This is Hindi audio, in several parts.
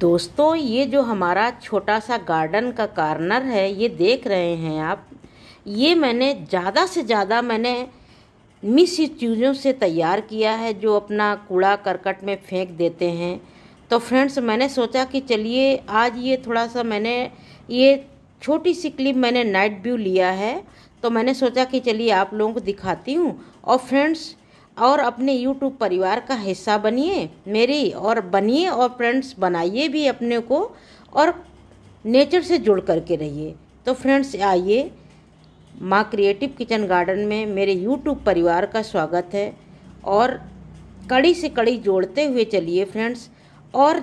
दोस्तों ये जो हमारा छोटा सा गार्डन का कार्नर है ये देख रहे हैं आप ये मैंने ज़्यादा से ज़्यादा मैंने मिस चीज़ों से तैयार किया है जो अपना कूड़ा करकट में फेंक देते हैं तो फ्रेंड्स मैंने सोचा कि चलिए आज ये थोड़ा सा मैंने ये छोटी सी क्लिप मैंने नाइट व्यू लिया है तो मैंने सोचा कि चलिए आप लोगों को दिखाती हूँ और फ्रेंड्स और अपने YouTube परिवार का हिस्सा बनिए मेरी और बनिए और फ्रेंड्स बनाइए भी अपने को और नेचर से जुड़ करके रहिए तो फ्रेंड्स आइए माँ क्रिएटिव किचन गार्डन में मेरे यूट्यूब परिवार का स्वागत है और कड़ी से कड़ी जोड़ते हुए चलिए फ्रेंड्स और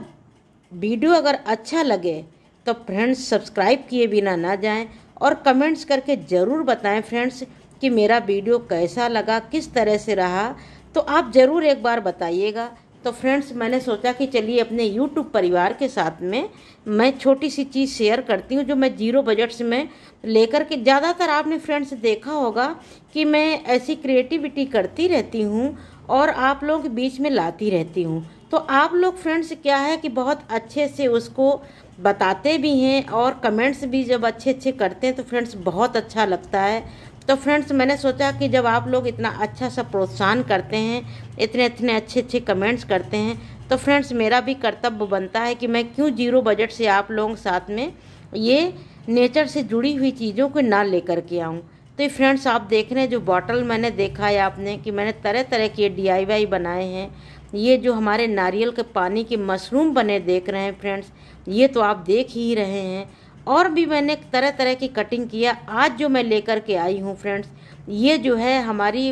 वीडियो अगर अच्छा लगे तो फ्रेंड्स सब्सक्राइब किए बिना ना जाएं और कमेंट्स करके ज़रूर बताएं फ्रेंड्स कि मेरा वीडियो कैसा लगा किस तरह से रहा तो आप ज़रूर एक बार बताइएगा तो फ्रेंड्स मैंने सोचा कि चलिए अपने यूट्यूब परिवार के साथ में मैं छोटी सी चीज़ शेयर करती हूँ जो मैं जीरो बजट से मैं लेकर के ज़्यादातर आपने फ्रेंड्स देखा होगा कि मैं ऐसी क्रिएटिविटी करती रहती हूँ और आप लोग बीच में लाती रहती हूँ तो आप लोग फ्रेंड्स क्या है कि बहुत अच्छे से उसको बताते भी हैं और कमेंट्स भी जब अच्छे अच्छे करते हैं तो फ्रेंड्स बहुत अच्छा लगता है तो फ्रेंड्स मैंने सोचा कि जब आप लोग इतना अच्छा सा प्रोत्साहन करते हैं इतने इतने अच्छे अच्छे कमेंट्स करते हैं तो फ्रेंड्स मेरा भी कर्तव्य बनता है कि मैं क्यों जीरो बजट से आप लोगों के साथ में ये नेचर से जुड़ी हुई चीज़ों को ना लेकर के आऊँ तो फ्रेंड्स आप देख रहे हैं जो बॉटल मैंने देखा है आपने कि मैंने तरह तरह के डी बनाए हैं ये जो हमारे नारियल के पानी के मशरूम बने देख रहे हैं फ्रेंड्स ये तो आप देख ही रहे हैं और भी मैंने तरह तरह की कटिंग किया आज जो मैं लेकर के आई हूँ फ्रेंड्स ये जो है हमारी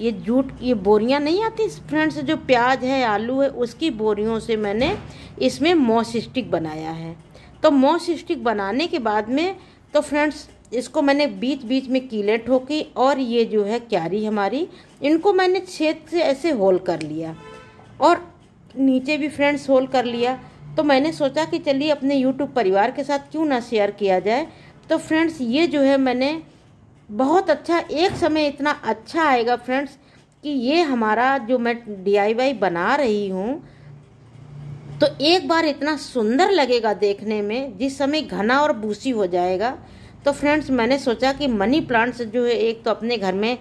ये जूट ये बोरियाँ नहीं आती फ्रेंड्स जो प्याज है आलू है उसकी बोरियों से मैंने इसमें मोसिस्टिक बनाया है तो मोसिस्टिक बनाने के बाद में तो फ्रेंड्स इसको मैंने बीच बीच में कीले ठोकी और ये जो है क्यारी हमारी इनको मैंने छेद से ऐसे होल कर लिया और नीचे भी फ्रेंड्स होल कर लिया तो मैंने सोचा कि चलिए अपने यूट्यूब परिवार के साथ क्यों ना शेयर किया जाए तो फ्रेंड्स ये जो है मैंने बहुत अच्छा एक समय इतना अच्छा आएगा फ्रेंड्स कि ये हमारा जो मैं डी बना रही हूँ तो एक बार इतना सुंदर लगेगा देखने में जिस समय घना और बूसी हो जाएगा तो फ्रेंड्स मैंने सोचा कि मनी प्लांट्स जो है एक तो अपने घर में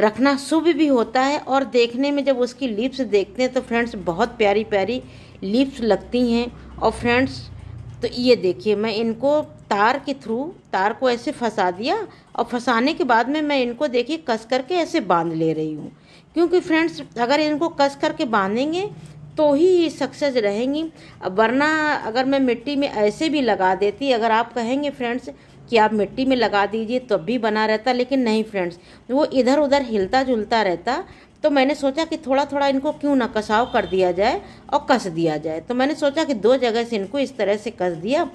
रखना शुभ भी होता है और देखने में जब उसकी लिप्स देखते हैं तो फ्रेंड्स बहुत प्यारी प्यारी लीव्स लगती हैं और फ्रेंड्स तो ये देखिए मैं इनको तार के थ्रू तार को ऐसे फंसा दिया और फंसाने के बाद में मैं इनको देखिए कस करके ऐसे बांध ले रही हूँ क्योंकि फ्रेंड्स अगर इनको कस करके बांधेंगे तो ही ये सक्सेस रहेंगी वरना अगर मैं मिट्टी में ऐसे भी लगा देती अगर आप कहेंगे फ्रेंड्स कि आप मिट्टी में लगा दीजिए तब भी बना रहता लेकिन नहीं फ्रेंड्स वो इधर उधर हिलता जुलता रहता तो मैंने सोचा कि थोड़ा थोड़ा इनको क्यों ना कसाव कर दिया जाए और कस दिया जाए तो मैंने सोचा कि दो जगह से इनको इस तरह से कस दिया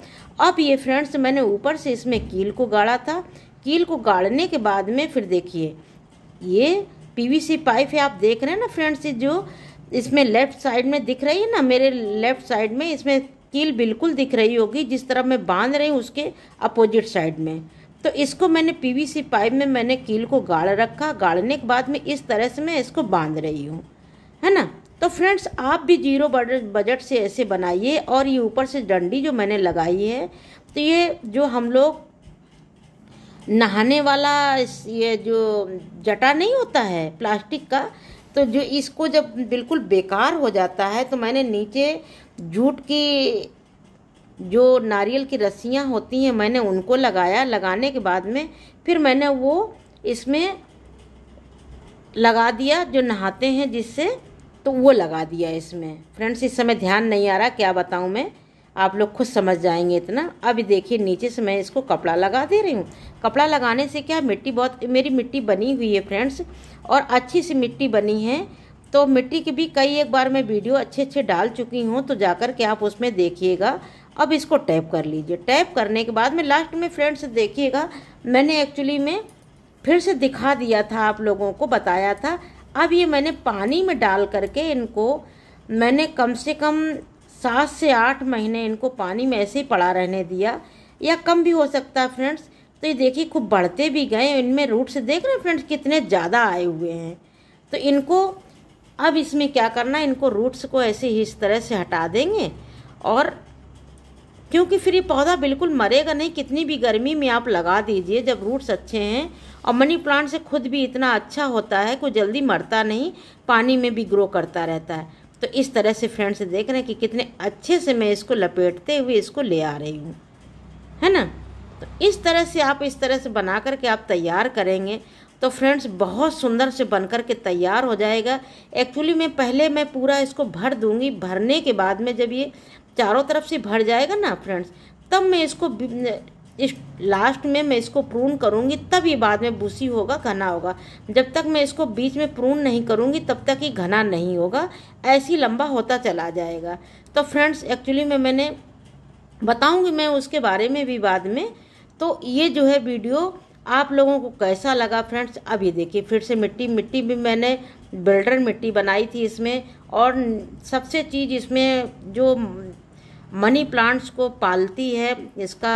अब ये फ्रेंड्स मैंने ऊपर से इसमें कील को गाड़ा था कील को गाड़ने के बाद में फिर देखिए ये पीवीसी पाइप है आप देख रहे हैं ना फ्रेंड्स जो इसमें लेफ्ट साइड में दिख रही है ना मेरे लेफ्ट साइड में इसमें कील बिल्कुल दिख रही होगी जिस तरह मैं बांध रही हूँ उसके अपोजिट साइड में तो इसको मैंने पीवीसी पाइप में मैंने कील को गाड़ रखा गाड़ने के बाद में इस तरह से मैं इसको बांध रही हूँ है ना तो फ्रेंड्स आप भी जीरो बजट से ऐसे बनाइए और ये ऊपर से डंडी जो मैंने लगाई है तो ये जो हम लोग नहाने वाला ये जो जटा नहीं होता है प्लास्टिक का तो जो इसको जब बिल्कुल बेकार हो जाता है तो मैंने नीचे जूट की जो नारियल की रस्सियाँ होती हैं मैंने उनको लगाया लगाने के बाद में फिर मैंने वो इसमें लगा दिया जो नहाते हैं जिससे तो वो लगा दिया इसमें फ्रेंड्स इस समय ध्यान नहीं आ रहा क्या बताऊँ मैं आप लोग खुद समझ जाएंगे इतना अभी देखिए नीचे से मैं इसको कपड़ा लगा दे रही हूँ कपड़ा लगाने से क्या मिट्टी बहुत मेरी मिट्टी बनी हुई है फ्रेंड्स और अच्छी सी मिट्टी बनी है तो मिट्टी की भी कई एक बार मैं वीडियो अच्छे अच्छे डाल चुकी हूँ तो जाकर के आप उसमें देखिएगा अब इसको टैप कर लीजिए टैप करने के बाद में लास्ट में फ्रेंड्स देखिएगा मैंने एक्चुअली में फिर से दिखा दिया था आप लोगों को बताया था अब ये मैंने पानी में डाल करके इनको मैंने कम से कम सात से आठ महीने इनको पानी में ऐसे ही पड़ा रहने दिया या कम भी हो सकता है फ्रेंड्स तो ये देखिए खूब बढ़ते भी गए इनमें रूट्स देख रहे हैं फ्रेंड्स कितने ज़्यादा आए हुए हैं तो इनको अब इसमें क्या करना है इनको रूट्स को ऐसे ही इस तरह से हटा देंगे और क्योंकि फिर ये पौधा बिल्कुल मरेगा नहीं कितनी भी गर्मी में आप लगा दीजिए जब रूट्स अच्छे हैं और मनी प्लांट से खुद भी इतना अच्छा होता है कोई जल्दी मरता नहीं पानी में भी ग्रो करता रहता है तो इस तरह से फ्रेंड्स देख रहे हैं कि कितने अच्छे से मैं इसको लपेटते हुए इसको ले आ रही हूँ है ना तो इस तरह से आप इस तरह से बना करके आप तैयार करेंगे तो फ्रेंड्स बहुत सुंदर से बनकर के तैयार हो जाएगा एक्चुअली मैं पहले मैं पूरा इसको भर दूंगी भरने के बाद में जब ये चारों तरफ से भर जाएगा ना फ्रेंड्स तब मैं इसको इस लास्ट में मैं इसको प्रून करूँगी तब ये बाद में बूसी होगा घना होगा जब तक मैं इसको बीच में प्रून नहीं करूंगी तब तक ये घना नहीं होगा ऐसी लंबा होता चला जाएगा तो फ्रेंड्स एक्चुअली में मैंने बताऊँगी मैं उसके बारे में भी बाद में तो ये जो है वीडियो आप लोगों को कैसा लगा फ्रेंड्स अब ये देखिए फिर से मिट्टी मिट्टी भी मैंने बिल्डर मिट्टी बनाई थी इसमें और सबसे चीज़ इसमें जो मनी प्लांट्स को पालती है इसका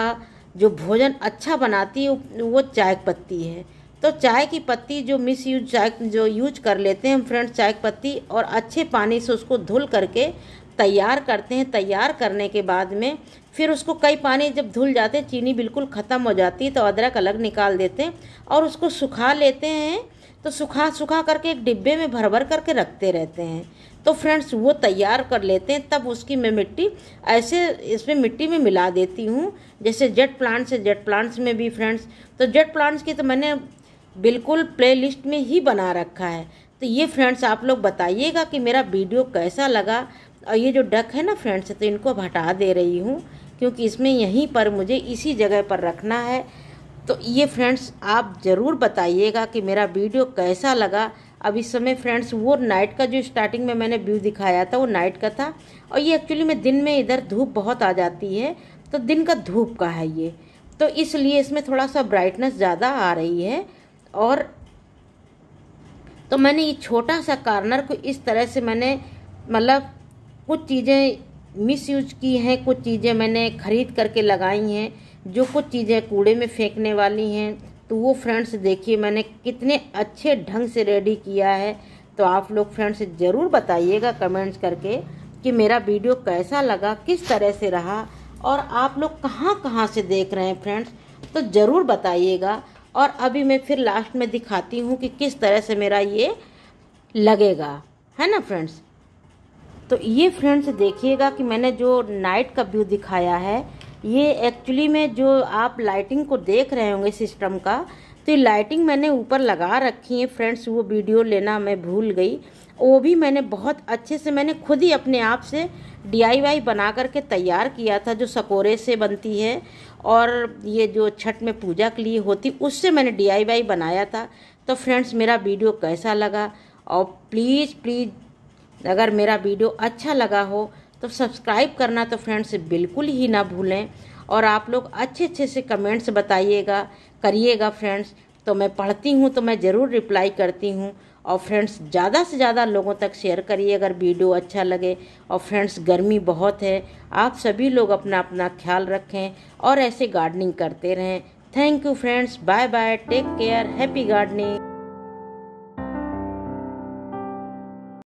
जो भोजन अच्छा बनाती है वो चाय पत्ती है तो चाय की पत्ती जो मिस यूज चाय जो यूज कर लेते हैं हम फ्रेंड्स चाय पत्ती और अच्छे पानी से उसको धुल करके तैयार करते हैं तैयार करने के बाद में फिर उसको कई पानी जब धुल जाते हैं चीनी बिल्कुल ख़त्म हो जाती है तो अदरक अलग निकाल देते हैं और उसको सुखा लेते हैं तो सुखा सुखा करके एक डिब्बे में भर भर करके रखते रहते हैं तो फ्रेंड्स वो तैयार कर लेते हैं तब उसकी मैं मिट्टी ऐसे इसमें मिट्टी में मिला देती हूँ जैसे जेट प्लांट्स है जेट प्लांट्स में भी फ्रेंड्स तो जेट प्लांट्स की तो मैंने बिल्कुल प्लेलिस्ट में ही बना रखा है तो ये फ्रेंड्स आप लोग बताइएगा कि मेरा वीडियो कैसा लगा और ये जो डक है ना फ्रेंड्स तो इनको अब हटा दे रही हूँ क्योंकि इसमें यहीं पर मुझे इसी जगह पर रखना है तो ये फ्रेंड्स आप ज़रूर बताइएगा कि मेरा वीडियो कैसा लगा अब इस समय फ्रेंड्स वो नाइट का जो स्टार्टिंग में मैंने व्यू दिखाया था वो नाइट का था और ये एक्चुअली में दिन में इधर धूप बहुत आ जाती है तो दिन का धूप का है ये तो इसलिए इसमें थोड़ा सा ब्राइटनेस ज़्यादा आ रही है और तो मैंने ये छोटा सा कार्नर को इस तरह से मैंने मतलब कुछ चीज़ें मिस यूज की हैं कुछ चीज़ें मैंने ख़रीद करके लगाई हैं जो कुछ चीज़ें कूड़े में फेंकने वाली हैं तो वो फ्रेंड्स देखिए मैंने कितने अच्छे ढंग से रेडी किया है तो आप लोग फ्रेंड्स ज़रूर बताइएगा कमेंट्स करके कि मेरा वीडियो कैसा लगा किस तरह से रहा और आप लोग कहाँ कहाँ से देख रहे हैं फ्रेंड्स तो ज़रूर बताइएगा और अभी मैं फिर लास्ट में दिखाती हूँ कि किस तरह से मेरा ये लगेगा है ना फ्रेंड्स तो ये फ्रेंड्स देखिएगा कि मैंने जो नाइट का व्यू दिखाया है ये एक्चुअली में जो आप लाइटिंग को देख रहे होंगे सिस्टम का तो ये लाइटिंग मैंने ऊपर लगा रखी है फ्रेंड्स वो वीडियो लेना मैं भूल गई वो भी मैंने बहुत अच्छे से मैंने खुद ही अपने आप से डीआईवाई बना करके तैयार किया था जो सकोरे से बनती है और ये जो छठ में पूजा के लिए होती उससे मैंने डीआईवाई बनाया था तो फ्रेंड्स मेरा वीडियो कैसा लगा और प्लीज़ प्लीज़ अगर मेरा वीडियो अच्छा लगा हो तो सब्सक्राइब करना तो फ्रेंड्स बिल्कुल ही ना भूलें और आप लोग अच्छे अच्छे से कमेंट्स बताइएगा करिएगा फ्रेंड्स तो मैं पढ़ती हूँ तो मैं ज़रूर रिप्लाई करती हूँ और फ्रेंड्स ज़्यादा से ज़्यादा लोगों तक शेयर करिए अगर वीडियो अच्छा लगे और फ्रेंड्स गर्मी बहुत है आप सभी लोग अपना अपना ख्याल रखें और ऐसे गार्डनिंग करते रहें thank you friends bye bye take care happy gardening